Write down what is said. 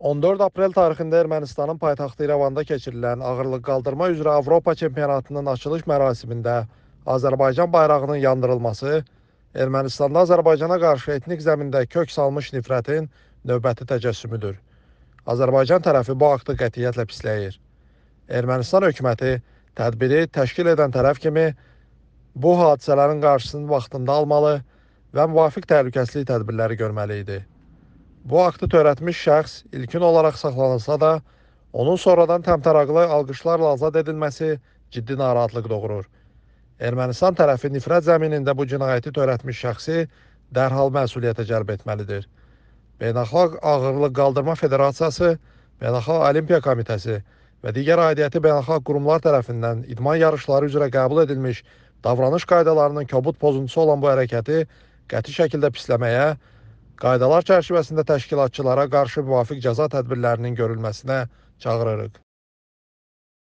14 aprel tarixində Ermənistanın paytaxtı İrəvanda keçirilən ağırlıq qaldırma üzrə Avropa çempionatının açılış mərasimində Azərbaycan bayrağının yandırılması Ermənistanda Azərbaycana qarşı etnik zəmində kök salmış nifrətin növbəti təcəssümüdür. Azərbaycan tərəfi bu aktı qətiyyətlə pisləyir. Ermənistan hökuməti tədbiri təşkil edən tərəf kimi bu hadisələrin qarşısını vaxtında almalı və müvafiq təhlükəsizlik tədbirləri görməli idi. Bu aktı törətmiş şəxs ilkin olaraq saxlanılsa da, onun sonradan təmtəraqlı alqışlarla azad edilməsi ciddi narahatlıq doğurur. Ermənistan tərəfi nifrət zəminində bu cinayəti törətmiş şəxsi dərhal məsuliyyətə cəlb etməlidir. Beynəlxalq Ağırlıq Qaldırma Federasiyası, Beynəlxalq Olimpiya Komitəsi və digər aidiyyəti beynəlxalq qurumlar tərəfindən idman yarışları üzrə qəbul edilmiş davranış qaydalarının kobud pozuntusu olan bu hərəkəti qəti şəkildə pisləməyə, Qaydalar çərçivəsində təşkilatçılara qarşı müvafiq cəza tədbirlərinin görülməsinə çağırırıq.